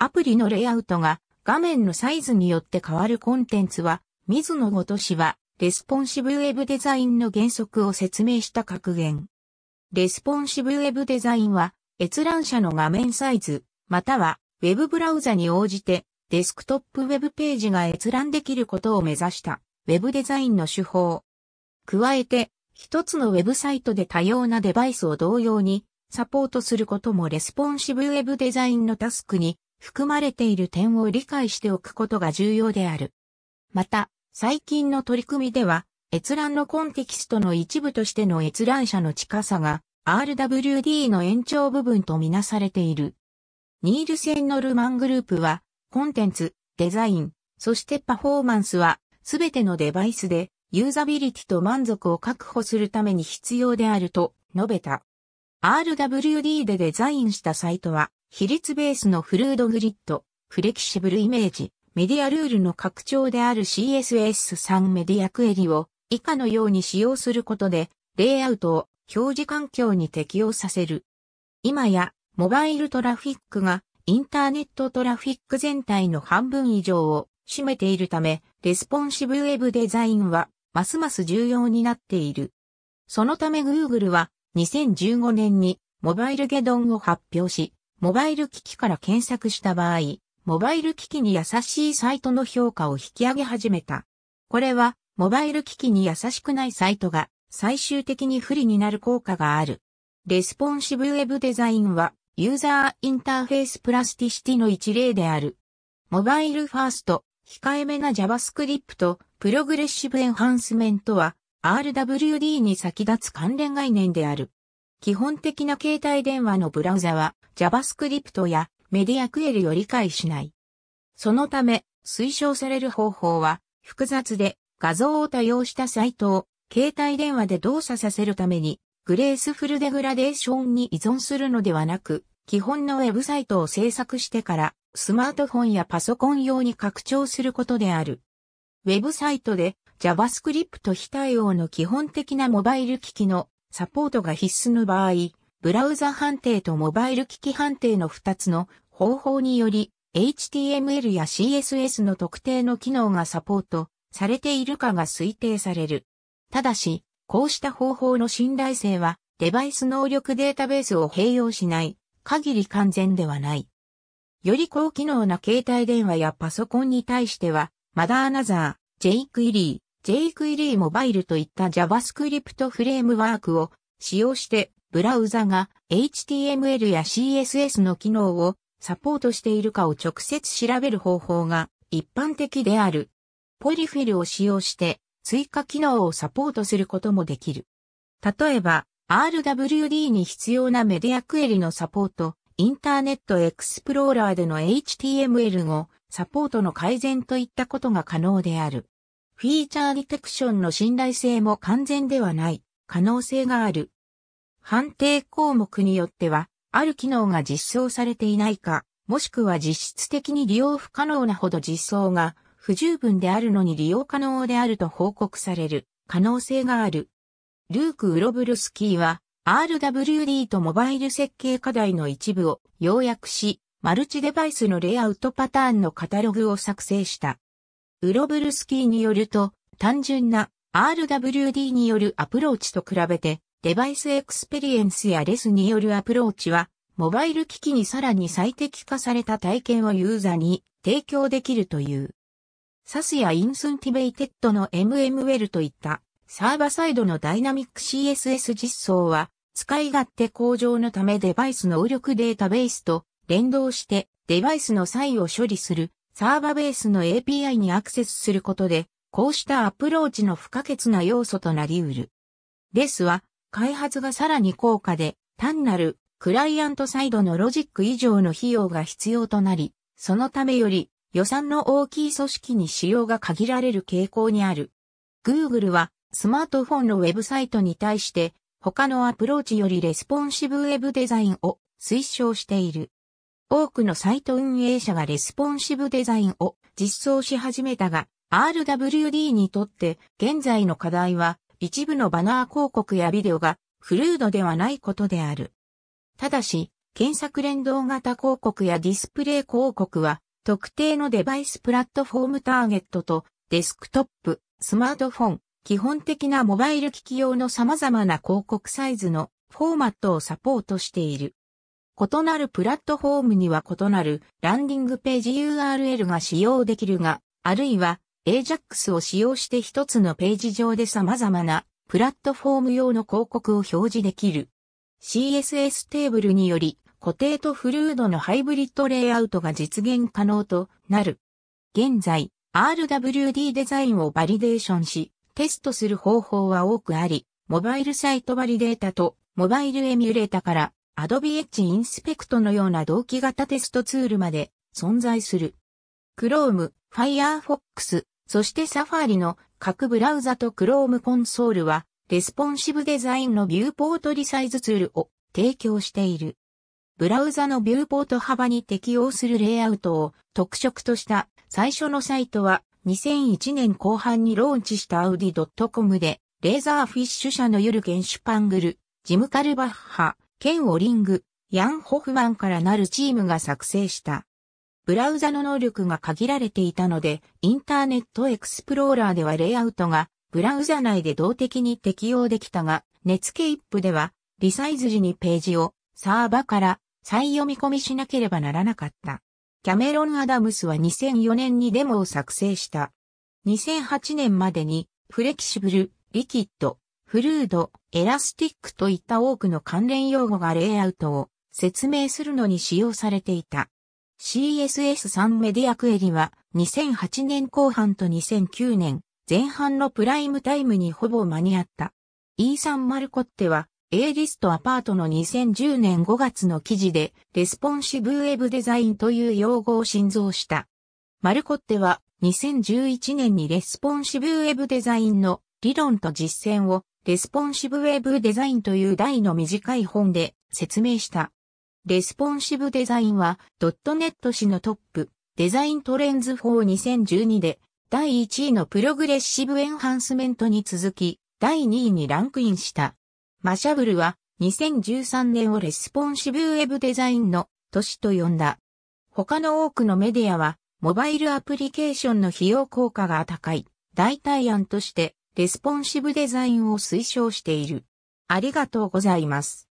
アプリのレイアウトが画面のサイズによって変わるコンテンツは、水野ごとしは、レスポンシブウェブデザインの原則を説明した格言。レスポンシブウェブデザインは、閲覧者の画面サイズ、または、ウェブブラウザに応じて、デスクトップウェブページが閲覧できることを目指した、ウェブデザインの手法。加えて、一つのウェブサイトで多様なデバイスを同様にサポートすることもレスポンシブウェブデザインのタスクに含まれている点を理解しておくことが重要である。また、最近の取り組みでは、閲覧のコンテキストの一部としての閲覧者の近さが RWD の延長部分とみなされている。ニールセンのルマングループは、コンテンツ、デザイン、そしてパフォーマンスは、すべてのデバイスで、ユーザビリティと満足を確保するために必要であると述べた。RWD でデザインしたサイトは、比率ベースのフルードグリッド、フレキシブルイメージ、メディアルールの拡張である CSS3 メディアクエリを以下のように使用することで、レイアウトを表示環境に適用させる。今や、モバイルトラフィックがインターネットトラフィック全体の半分以上を占めているため、レスポンシブウェブデザインはますます重要になっている。そのため Google は2015年にモバイルゲドンを発表し、モバイル機器から検索した場合、モバイル機器に優しいサイトの評価を引き上げ始めた。これは、モバイル機器に優しくないサイトが最終的に不利になる効果がある。レスポンシブウェブデザインは、ユーザーインターフェースプラスティシティの一例である。モバイルファースト、控えめな JavaScript、プログレッシブエンハンスメントは、RWD に先立つ関連概念である。基本的な携帯電話のブラウザは JavaScript やメディアクエリを理解しない。そのため、推奨される方法は複雑で画像を多用したサイトを携帯電話で動作させるためにグレースフルデグラデーションに依存するのではなく、基本のウェブサイトを制作してからスマートフォンやパソコン用に拡張することである。ウェブサイトで JavaScript 非対応の基本的なモバイル機器のサポートが必須の場合、ブラウザ判定とモバイル機器判定の2つの方法により、HTML や CSS の特定の機能がサポートされているかが推定される。ただし、こうした方法の信頼性はデバイス能力データベースを併用しない限り完全ではない。より高機能な携帯電話やパソコンに対しては、マダーナザー、ジェイクイリー、jQuery モバイルといった JavaScript フレームワークを使用してブラウザが HTML や CSS の機能をサポートしているかを直接調べる方法が一般的である。ポリフィルを使用して追加機能をサポートすることもできる。例えば、RWD に必要なメディアクエリのサポート、インターネットエクスプローラーでの HTML をサポートの改善といったことが可能である。フィーチャーディテクションの信頼性も完全ではない可能性がある。判定項目によっては、ある機能が実装されていないか、もしくは実質的に利用不可能なほど実装が不十分であるのに利用可能であると報告される可能性がある。ルーク・ウロブルスキーは RWD とモバイル設計課題の一部を要約し、マルチデバイスのレイアウトパターンのカタログを作成した。ウロブルスキーによると、単純な RWD によるアプローチと比べて、デバイスエクスペリエンスやレスによるアプローチは、モバイル機器にさらに最適化された体験をユーザーに提供できるという。SAS やインスンティベイテッドの m m l l といったサーバサイドのダイナミック CSS 実装は使い勝手向上のためデバイス能力データベースと連動してデバイスの際を処理するサーバベースの API にアクセスすることで、こうしたアプローチの不可欠な要素となり得る。ですは、開発がさらに高価で、単なるクライアントサイドのロジック以上の費用が必要となり、そのためより予算の大きい組織に使用が限られる傾向にある。Google はスマートフォンのウェブサイトに対して他のアプローチよりレスポンシブウェブデザインを推奨している。多くのサイト運営者がレスポンシブデザインを実装し始めたが、RWD にとって現在の課題は一部のバナー広告やビデオがフルードではないことである。ただし、検索連動型広告やディスプレイ広告は特定のデバイスプラットフォームターゲットとデスクトップ、スマートフォン、基本的なモバイル機器用の様々な広告サイズのフォーマットをサポートしている。異なるプラットフォームには異なるランディングページ URL が使用できるが、あるいは AJAX を使用して一つのページ上で様々なプラットフォーム用の広告を表示できる。CSS テーブルにより固定とフルードのハイブリッドレイアウトが実現可能となる。現在、RWD デザインをバリデーションし、テストする方法は多くあり、モバイルサイトバリデータとモバイルエミュレータから Adobe Edge Inspect のような同期型テストツールまで存在する。Chrome、Firefox、そして Safari の各ブラウザと Chrome コンソールは、レスポンシブデザインのビューポートリサイズツールを提供している。ブラウザのビューポート幅に適用するレイアウトを特色とした最初のサイトは2001年後半にローンチしたアウディ .com でレーザーフィッシュ社のゆるゲパングル、ジムカルバッハ、ケン・オリング、ヤン・ホフマンからなるチームが作成した。ブラウザの能力が限られていたので、インターネットエクスプローラーではレイアウトがブラウザ内で動的に適用できたが、ネツケイップではリサイズ時にページをサーバから再読み込みしなければならなかった。キャメロン・アダムスは2004年にデモを作成した。2008年までにフレキシブル、リキッド、フルード、エラスティックといった多くの関連用語がレイアウトを説明するのに使用されていた。CSS3 メディアクエリは2008年後半と2009年前半のプライムタイムにほぼ間に合った。イーサン・マルコッテは A リストアパートの2010年5月の記事でレスポンシブウェブデザインという用語を新造した。マルコッテは2011年にレスポンシブウェブデザインの理論と実践をレスポンシブウェブデザインという題の短い本で説明した。レスポンシブデザインは、ドットネット誌のトップ、デザイントレンズ42012で、第1位のプログレッシブエンハンスメントに続き、第2位にランクインした。マシャブルは、2013年をレスポンシブウェブデザインの年と呼んだ。他の多くのメディアは、モバイルアプリケーションの費用効果が高い、代替案として、レスポンシブデザインを推奨している。ありがとうございます。